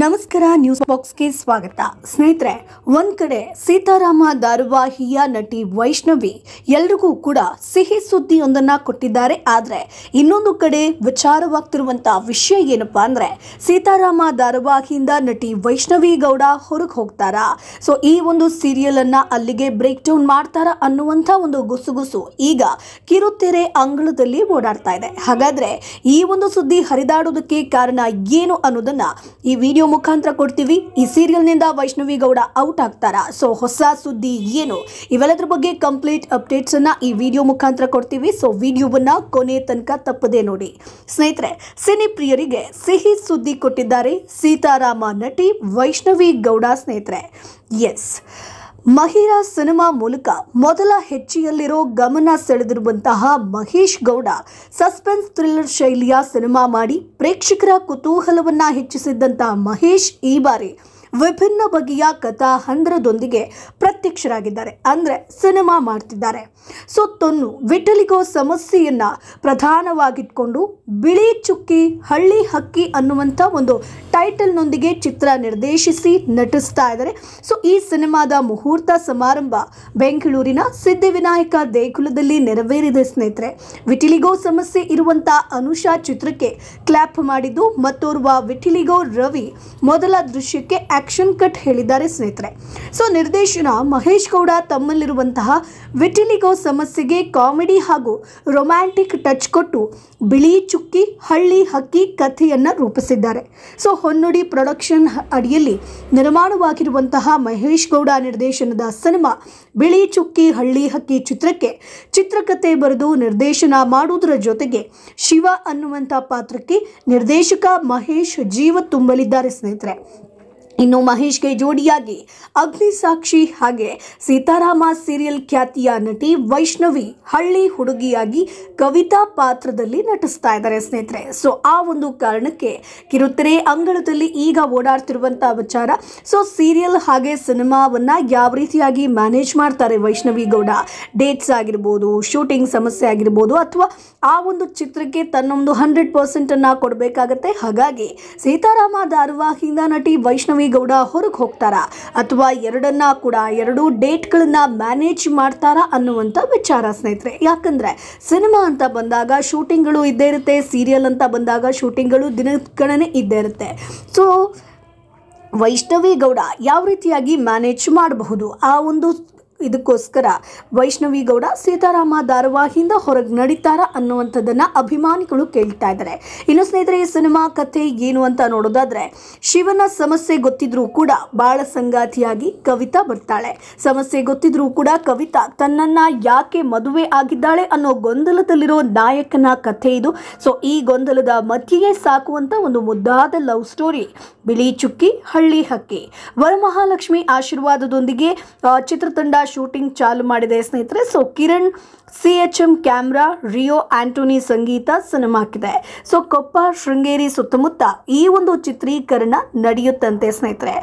ನಮಸ್ಕಾರ ನ್ಯೂಸ್ ಬಾಕ್ಸ್ಗೆ ಸ್ವಾಗತ ಸ್ನೇಹಿತರೆ ಒಂದ್ ಕಡೆ ಸೀತಾರಾಮ ಧಾರಾವಾಹಿಯ ನಟಿ ವೈಷ್ಣವಿ ಎಲ್ರಿಗೂ ಕೂಡ ಸಿಹಿ ಸುದ್ದಿಯೊಂದನ್ನು ಕೊಟ್ಟಿದ್ದಾರೆ ಆದರೆ ಇನ್ನೊಂದು ಕಡೆ ವಿಚಾರವಾಗ್ತಿರುವಂತಹ ವಿಷಯ ಏನಪ್ಪಾ ಅಂದ್ರೆ ಸೀತಾರಾಮ ಧಾರವಾಹಿಯಿಂದ ನಟಿ ವೈಷ್ಣವಿ ಗೌಡ ಹೊರಗೆ ಹೋಗ್ತಾರ ಸೊ ಈ ಒಂದು ಸೀರಿಯಲ್ ಅನ್ನ ಅಲ್ಲಿಗೆ ಬ್ರೇಕ್ ಡೌನ್ ಮಾಡ್ತಾರ ಅನ್ನುವಂತ ಒಂದು ಗುಸುಗುಸು ಈಗ ಕಿರುತೆರೆ ಅಂಗಳದಲ್ಲಿ ಓಡಾಡ್ತಾ ಇದೆ ಹಾಗಾದ್ರೆ ಈ ಒಂದು ಸುದ್ದಿ ಹರಿದಾಡೋದಕ್ಕೆ ಕಾರಣ ಏನು ಅನ್ನೋದನ್ನ ಈ ವಿಡಿಯೋ ಮುಖಾಂತರ ಕೊಡ್ತೀವಿ ಈ ಸೀರಿಯಲ್ನಿಂದ ವೈಷ್ಣವಿ ಗೌಡ ಔಟ್ ಆಗ್ತಾರ ಸೊ ಹೊಸ ಸುದ್ದಿ ಏನು ಇವೆಲ್ಲದ್ರ ಬಗ್ಗೆ ಕಂಪ್ಲೀಟ್ ಅಪ್ಡೇಟ್ಸನ್ನು ಈ ವಿಡಿಯೋ ಮುಖಾಂತರ ಕೊಡ್ತೀವಿ ಸೊ ವಿಡಿಯೋವನ್ನ ಕೊನೆ ತನಕ ತಪ್ಪದೆ ನೋಡಿ ಸ್ನೇಹಿತರೆ ಸಿನಿ ಪ್ರಿಯರಿಗೆ ಸಿಹಿ ಸುದ್ದಿ ಕೊಟ್ಟಿದ್ದಾರೆ ಸೀತಾರಾಮ ನಟಿ ವೈಷ್ಣವಿ ಗೌಡ ಸ್ನೇಹಿತರೆ ಎಸ್ ಮಹಿರಾ ಸಿನಿಮಾ ಮೂಲಕ ಮೊದಲ ಹೆಚ್ಚಿಯಲ್ಲಿರೋ ಗಮನ ಸೆಳೆದಿರುವಂತಹ ಮಹೇಶ್ ಗೌಡ ಸಸ್ಪೆನ್ಸ್ ಥ್ರಿಲ್ಲರ್ ಶೈಲಿಯ ಸಿನಿಮಾ ಮಾಡಿ ಪ್ರೇಕ್ಷಕರ ಕುತೂಹಲವನ್ನ ಹೆಚ್ಚಿಸಿದ್ದಂತಹ ಮಹೇಶ್ ಈ ಬಾರಿ ವಿಭಿನ್ನ ಬಗೆಯ ಕಥಾ ಹಂದ್ರದೊಂದಿಗೆ ಪ್ರತ್ಯಕ್ಷರಾಗಿದ್ದಾರೆ ಅಂದ್ರೆ ಸಿನಿಮಾ ಮಾಡ್ತಿದ್ದಾರೆ ತೊನ್ನು ವಿಟಲಿಗೋ ಸಮಸ್ಯೆಯನ್ನ ಪ್ರಧಾನವಾಗಿಟ್ಕೊಂಡು ಬಿಳಿ ಚುಕ್ಕಿ ಹಳ್ಳಿ ಹಕ್ಕಿ ಅನ್ನುವಂಥ ಒಂದು ಟೈಟಲ್ನೊಂದಿಗೆ ಚಿತ್ರ ನಿರ್ದೇಶಿಸಿ ನಟಿಸ್ತಾ ಇದ್ದಾರೆ ಸೊ ಈ ಸಿನಿಮಾದ ಮುಹೂರ್ತ ಸಮಾರಂಭ ಬೆಂಗಳೂರಿನ ಸಿದ್ಧಿವಿನಾಯಕ ದೇಗುಲದಲ್ಲಿ ನೆರವೇರಿದೆ ಸ್ನೇಹಿತರೆ ವಿಟಿಲಿಗೋ ಸಮಸ್ಯೆ ಇರುವಂತಹ ಅನುಷಾ ಚಿತ್ರಕ್ಕೆ ಕ್ಲಾಪ್ ಮಾಡಿದ್ದು ಮತ್ತೋರ್ವ ವಿಟಿಲಿಗೋ ರವಿ ಮೊದಲ ದೃಶ್ಯಕ್ಕೆ ಆಕ್ಷನ್ ಕಟ್ ಹೇಳಿದ್ದಾರೆ ಸ್ನೇಹಿತರೆ ಸೊ ನಿರ್ದೇಶನ ಮಹೇಶ್ ಗೌಡ ತಮ್ಮಲ್ಲಿರುವಂತಹ ವಿಟಿಲಿಗೋ ಸಮಸ್ಯೆಗೆ ಕಾಮಿಡಿ ಹಾಗೂ ರೊಮ್ಯಾಂಟಿಕ್ ಟಚ್ ಕೊಟ್ಟು ಬಿಳಿ ಚುಕ್ಕಿ ಹಳ್ಳಿ ಹಕ್ಕಿ ಕಥೆಯನ್ನು ರೂಪಿಸಿದ್ದಾರೆ ಸೊ ಹೊನ್ನುಡಿ ಪ್ರೊಡಕ್ಷನ್ ಅಡಿಯಲ್ಲಿ ನಿರ್ಮಾಣವಾಗಿರುವಂತಹ ಮಹೇಶ್ ಗೌಡ ನಿರ್ದೇಶನದ ಸಿನಿಮಾ ಬಿಳಿ ಚುಕ್ಕಿ ಹಳ್ಳಿ ಹಕ್ಕಿ ಚಿತ್ರಕ್ಕೆ ಚಿತ್ರಕಥೆ ಬರೆದು ನಿರ್ದೇಶನ ಮಾಡುವುದರ ಜೊತೆಗೆ ಶಿವ ಅನ್ನುವಂಥ ಪಾತ್ರಕ್ಕೆ ನಿರ್ದೇಶಕ ಮಹೇಶ್ ಜೀವ ತುಂಬಲಿದ್ದಾರೆ ಸ್ನೇಹಿತರೆ ಇನ್ನು ಮಹೇಶ್ಗೆ ಜೋಡಿಯಾಗಿ ಅಗ್ನಿಸಾಕ್ಷಿ ಹಾಗೆ ಸೀತಾರಾಮ ಸೀರಿಯಲ್ ಖ್ಯಾತಿಯ ನಟಿ ವೈಷ್ಣವಿ ಹಳ್ಳಿ ಹುಡುಗಿಯಾಗಿ ಕವಿತಾ ಪಾತ್ರದಲ್ಲಿ ನಟಿಸ್ತಾ ಇದ್ದಾರೆ ಸ್ನೇಹಿತರೆ ಸೊ ಆ ಒಂದು ಕಾರಣಕ್ಕೆ ಕಿರುತೆರೆ ಅಂಗಳದಲ್ಲಿ ಈಗ ಓಡಾಡ್ತಿರುವಂತಹ ವಿಚಾರ ಸೊ ಸೀರಿಯಲ್ ಹಾಗೆ ಸಿನಿಮಾವನ್ನ ಯಾವ ರೀತಿಯಾಗಿ ಮ್ಯಾನೇಜ್ ಮಾಡ್ತಾರೆ ವೈಷ್ಣವಿ ಗೌಡ ಡೇಟ್ಸ್ ಆಗಿರ್ಬೋದು ಶೂಟಿಂಗ್ ಸಮಸ್ಯೆ ಆಗಿರ್ಬೋದು ಅಥವಾ ಆ ಒಂದು ಚಿತ್ರಕ್ಕೆ ತನ್ನೊಂದು ಹಂಡ್ರೆಡ್ ಅನ್ನ ಕೊಡಬೇಕಾಗತ್ತೆ ಹಾಗಾಗಿ ಸೀತಾರಾಮ ಧಾರವಾಹಿಯಿಂದ ನಟಿ ವೈಷ್ಣವಿ ಗೌಡ ಹೊರಗೆ ಹೋಗ್ತಾರ ಅಥವಾ ಎರಡನ್ನ ಕೂಡ ಡೇಟ್ ಡೇಟ್ಗಳನ್ನ ಮ್ಯಾನೇಜ್ ಮಾಡ್ತಾರ ಅನ್ನುವಂಥ ವಿಚಾರ ಸ್ನೇಹಿತರೆ ಯಾಕಂದ್ರೆ ಸಿನಿಮಾ ಅಂತ ಬಂದಾಗ ಶೂಟಿಂಗ್ಗಳು ಇದ್ದೇ ಇರುತ್ತೆ ಸೀರಿಯಲ್ ಅಂತ ಬಂದಾಗ ಶೂಟಿಂಗ್ಗಳು ದಿನಗಣನೆ ಇದ್ದೇ ಇರುತ್ತೆ ಸೊ ವೈಷ್ಣವಿ ಗೌಡ ಯಾವ ರೀತಿಯಾಗಿ ಮ್ಯಾನೇಜ್ ಮಾಡಬಹುದು ಆ ಒಂದು ಇದಕ್ಕೋಸ್ಕರ ವೈಷ್ಣವಿ ಗೌಡ ಸೀತಾರಾಮ ಧಾರವಾಹಿಯಿಂದ ಹೊರಗೆ ನಡೀತಾರ ಅನ್ನುವಂಥದ್ದನ್ನು ಅಭಿಮಾನಿಗಳು ಕೇಳ್ತಾ ಇದ್ದಾರೆ ಇನ್ನು ಸ್ನೇಹಿತರೆ ಈ ಸಿನಿಮಾ ಕಥೆ ಏನು ಅಂತ ನೋಡೋದಾದ್ರೆ ಶಿವನ ಸಮಸ್ಯೆ ಗೊತ್ತಿದ್ರೂ ಕೂಡ ಬಾಳ ಸಂಗಾತಿಯಾಗಿ ಕವಿತಾ ಬರ್ತಾಳೆ ಸಮಸ್ಯೆ ಗೊತ್ತಿದ್ರೂ ಕೂಡ ಕವಿತಾ ತನ್ನನ್ನ ಯಾಕೆ ಮದುವೆ ಆಗಿದ್ದಾಳೆ ಅನ್ನೋ ಗೊಂದಲದಲ್ಲಿರೋ ನಾಯಕನ ಕಥೆ ಇದು ಸೊ ಈ ಗೊಂದಲದ ಮಧ್ಯೆಯೇ ಸಾಕುವಂತ ಒಂದು ಮುದ್ದಾದ ಲವ್ ಸ್ಟೋರಿ ಬಿಳಿ ಚುಕ್ಕಿ ಹಳ್ಳಿ ಹಕ್ಕಿ ವರಮಹಾಲಕ್ಷ್ಮಿ ಆಶೀರ್ವಾದದೊಂದಿಗೆ ಚಿತ್ರತಂಡ ಶೂಟಿಂಗ್ ಚಾಲು ಮಾಡಿದೆ ಸ್ನೇಹಿತರೆ so Kiran C H M camera Rio Antony ಸಂಗೀತ ಸಿನಿಮಾ ಹಾಕಿದೆ ಸೊ ಕೊಪ್ಪ ಶೃಂಗೇರಿ ಸುತ್ತಮುತ್ತ ಈ ಒಂದು ಚಿತ್ರೀಕರಣ ನಡೆಯುತ್ತಂತೆ ಸ್ನೇಹಿತರೆ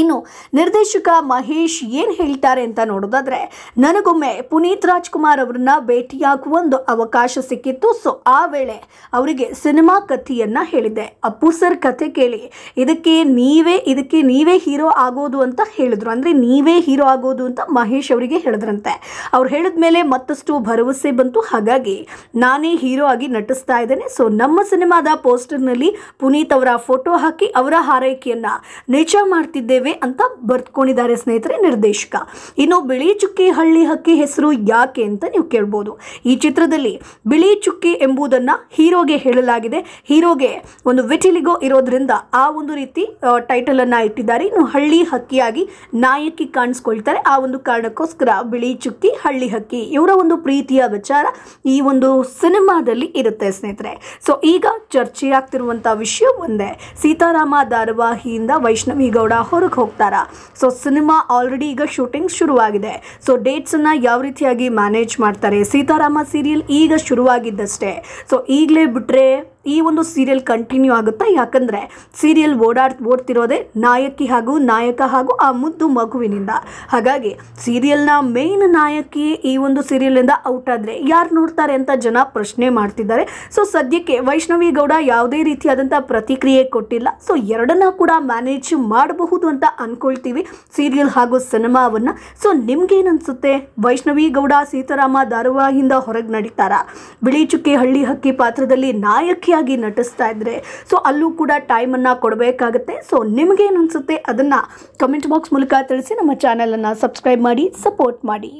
ಇನ್ನು ನಿರ್ದೇಶಕ ಮಹೇಶ್ ಏನು ಹೇಳ್ತಾರೆ ಅಂತ ನೋಡೋದಾದ್ರೆ ನನಗೊಮ್ಮೆ ಪುನೀತ್ ರಾಜ್ಕುಮಾರ್ ಅವರನ್ನ ಭೇಟಿಯಾಗುವ ಒಂದು ಅವಕಾಶ ಸಿಕ್ಕಿತ್ತು ಸೊ ಆ ವೇಳೆ ಅವರಿಗೆ ಸಿನಿಮಾ ಕಥೆಯನ್ನ ಹೇಳಿದೆ ಅಪ್ಪು ಸರ್ ಕಥೆ ಕೇಳಿ ಇದಕ್ಕೆ ನೀವೇ ಇದಕ್ಕೆ ನೀವೇ ಹೀರೋ ಆಗೋದು ಅಂತ ಹೇಳಿದ್ರು ಅಂದ್ರೆ ನೀವೇ ಹೀರೋ ಆಗೋದು ಅಂತ ಮಹೇಶ್ ಅವರಿಗೆ ಹೇಳಿದ್ರಂತೆ ಅವ್ರು ಹೇಳಿದ ಮೇಲೆ ಮತ್ತಷ್ಟು ಭರವಸೆ ಬಂತು ಹಾಗಾಗಿ ನಾನೇ ಹೀರೋ ಆಗಿ ನಟಿಸ್ತಾ ಇದ್ದೇನೆ ಸೊ ನಮ್ಮ ಸಿನಿಮಾದ ಪೋಸ್ಟರ್ನಲ್ಲಿ ಪುನೀತ್ ಅವರ ಫೋಟೋ ಹಾಕಿ ಅವರ ಹಾರೈಕೆಯನ್ನ ನಿಜ ಮಾಡ್ತಿದ್ದೇವೆ ಅಂತ ಬರ್ತ್ಕೊಂಡಿದ್ದಾರೆ ಸ್ನೇಹಿತರೆ ನಿರ್ದೇಶಕ ಇನ್ನು ಬಿಳಿ ಚುಕ್ಕಿ ಹಳ್ಳಿ ಹಕ್ಕಿ ಹೆಸರು ಯಾಕೆ ಅಂತ ನೀವು ಕೇಳ್ಬೋದು ಈ ಚಿತ್ರದಲ್ಲಿ ಬಿಳಿ ಚುಕ್ಕಿ ಎಂಬುದನ್ನು ಹೀರೋಗೆ ಹೇಳಲಾಗಿದೆ ಹೀರೋಗೆ ಒಂದು ವಿಟಿಲಿಗೋ ಇರೋದ್ರಿಂದ ಆ ಒಂದು ರೀತಿ ಟೈಟಲನ್ನು ಇಟ್ಟಿದ್ದಾರೆ ಇನ್ನು ಹಳ್ಳಿ ಹಕ್ಕಿಯಾಗಿ ನಾಯಕಿ ಕಾಣಿಸ್ಕೊಳ್ತಾರೆ ಆ ಒಂದು ಕಾರಣಕ್ಕೋಸ್ಕರ ಬಿಳಿ ಚುಕ್ಕಿ ಹಳ್ಳಿ ಹಕ್ಕಿ ಇವರ ಒಂದು ಪ್ರೀತಿಯ ವಿಚಾರ ಈ ಒಂದು ಸಿನಿಮಾದಲ್ಲಿ ಇರುತ್ತೆ ಸ್ನೇಹಿತರೆ ಸೊ ಈಗ ಚರ್ಚೆಯಾಗ್ತಿರುವಂಥ ವಿಷಯ ಒಂದೇ ಸೀತಾರಾಮ ಧಾರವಾಹಿಯಿಂದ ವೈಷ್ಣವಿ ಗೌಡ ಹೊರಗೆ ಹೋಗ್ತಾರಾ ಸೊ ಸಿನಿಮಾ ಆಲ್ರೆಡಿ ಈಗ ಶೂಟಿಂಗ್ ಶುರುವಾಗಿದೆ ಸೊ ಡೇಟ್ಸನ್ನು ಯಾವ ರೀತಿಯಾಗಿ ಮ್ಯಾನೇಜ್ ಮಾಡ್ತಾರೆ ಸೀತಾರಾಮ ಸೀರಿಯಲ್ ಈಗ ಶುರುವಾಗಿದ್ದಷ್ಟೇ ಸೊ ಈಗಲೇ ಬಿಟ್ಟರೆ ಈ ಒಂದು ಸೀರಿಯಲ್ ಕಂಟಿನ್ಯೂ ಆಗುತ್ತಾ ಯಾಕಂದರೆ ಸೀರಿಯಲ್ ಓಡಾಡ್ ಓಡ್ತಿರೋದೇ ನಾಯಕಿ ಹಾಗೂ ನಾಯಕ ಹಾಗೂ ಆ ಮುದ್ದು ಮಗುವಿನಿಂದ ಹಾಗಾಗಿ ಸೀರಿಯಲ್ನ ಮೇನ್ ನಾಯಕಿ ಈ ಒಂದು ಸೀರಿಯಲಿಂದ ಔಟ್ ಆದರೆ ಯಾರು ನೋಡ್ತಾರೆ ಅಂತ ಜನ ಪ್ರಶ್ನೆ ಮಾಡ್ತಿದ್ದಾರೆ ಸೊ ಸದ್ಯಕ್ಕೆ ವೈಷ್ಣವಿ ಗೌಡ ಯಾವುದೇ ರೀತಿಯಾದಂಥ ಪ್ರತಿಕ್ರಿಯೆ ಕೊಟ್ಟಿಲ್ಲ ಸೊ ಎರಡನ್ನ ಕೂಡ ಮ್ಯಾನೇಜ್ ಮಾಡಬಹುದು ಅಂತ ಅಂದ್ಕೊಳ್ತೀವಿ ಸೀರಿಯಲ್ ಹಾಗೂ ಸಿನಿಮಾವನ್ನು ಸೊ ಏನನ್ಸುತ್ತೆ ವೈಷ್ಣವಿ ಗೌಡ ಸೀತಾರಾಮ ಧಾರವಾಹಿಯಿಂದ ಹೊರಗೆ ನಡೀತಾರ ಬಿಳಿ ಚುಕ್ಕೆ ಹಳ್ಳಿ ಹಕ್ಕಿ ಪಾತ್ರದಲ್ಲಿ ನಾಯಕಿ ಸರಿಯಾಗಿ ನಟಿಸ್ತಾ ಇದ್ದರೆ ಸೊ ಅಲ್ಲೂ ಕೂಡ ಟೈಮನ್ನು ಕೊಡಬೇಕಾಗುತ್ತೆ ಸೊ ನಿಮಗೇನು ಅನಿಸುತ್ತೆ ಅದನ್ನು ಕಮೆಂಟ್ ಬಾಕ್ಸ್ ಮೂಲಕ ತಿಳಿಸಿ ನಮ್ಮ ಚಾನಲನ್ನು ಸಬ್ಸ್ಕ್ರೈಬ್ ಮಾಡಿ ಸಪೋರ್ಟ್ ಮಾಡಿ